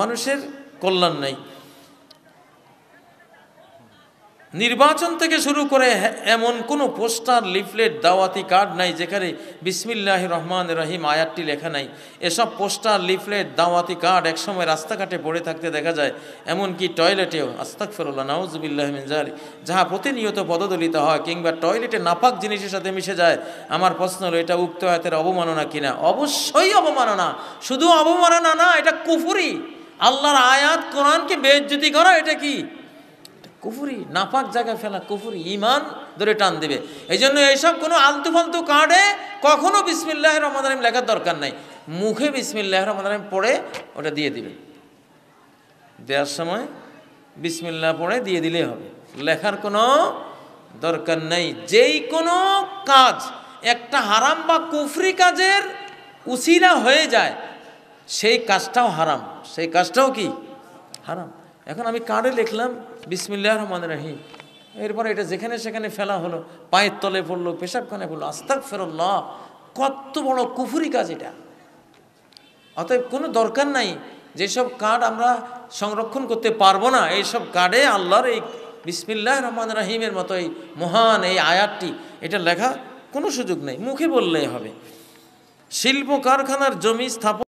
মানুষের কল্যাণ নাই নির্বাচন থেকে শুরু করে এমন কোনো পোস্টার লিফলেট দাওয়াতি কার্ড নাই যেখানে বিসমিল্লাহ রহমান রহিম আয়াতটি লেখা নাই এসব পোস্টার লিফলেট দাওয়াতি কার্ড একসময় রাস্তাঘাটে পড়ে থাকতে দেখা যায় এমনকি টয়লেটেও আস্তাক ফেরুল্লাহ নাউজবিল্লাহ মিনজারি যাহা প্রতিনিয়ত পদদলিত হয় কিংবা টয়লেটে নাপাক জিনিসের সাথে মিশে যায় আমার প্রশ্ন হলো এটা উক্ত আয়াতের অবমাননা কিনা অবশ্যই অবমাননা শুধু অবমাননা না এটা কুফুরি আল্লাহর আয়াত কোরআনকে বেজ্জুতি করা এটা কি কুফুরি নাপাক জায়গায় ফেলা কুফুরি ইমান ধরে টান দেবে এই জন্য এইসব কোনো আলতু ফালতু কার্ডে কখনো বিসমিল্লাহ রহমান আলিম লেখার দরকার নাই মুখে বিসমিল্লাহ রহমান আলিম পড়ে ওটা দিয়ে দিবে দেওয়ার সময় বিসমিল্লাহ পড়ে দিয়ে দিলেই হবে লেখার কোনো দরকার নেই যেই কোনো কাজ একটা হারাম বা কুফরি কাজের উসিলা হয়ে যায় সেই কাজটাও হারাম সেই কাজটাও কি হারাম এখন আমি কার্ডে লিখলাম বিসমিল্লাহ রহমান রাহিম এরপরে এটা যেখানে সেখানে ফেলা হলো পায়ের তলে পড়লো পেশাবখানে পড়লো আস্তাক ফেরল্লাহ কত বড় কুফুরি কাজ এটা অতএব কোনো দরকার নাই যেসব কার্ড আমরা সংরক্ষণ করতে পারবো না এইসব কার্ডে আল্লাহর এই বিসমিল্লাহ রহমান রাহিমের মতো এই মহান এই আয়াতটি এটা লেখা কোনো সুযোগ নেই মুখে বললেই হবে শিল্প কারখানার জমি স্থাপন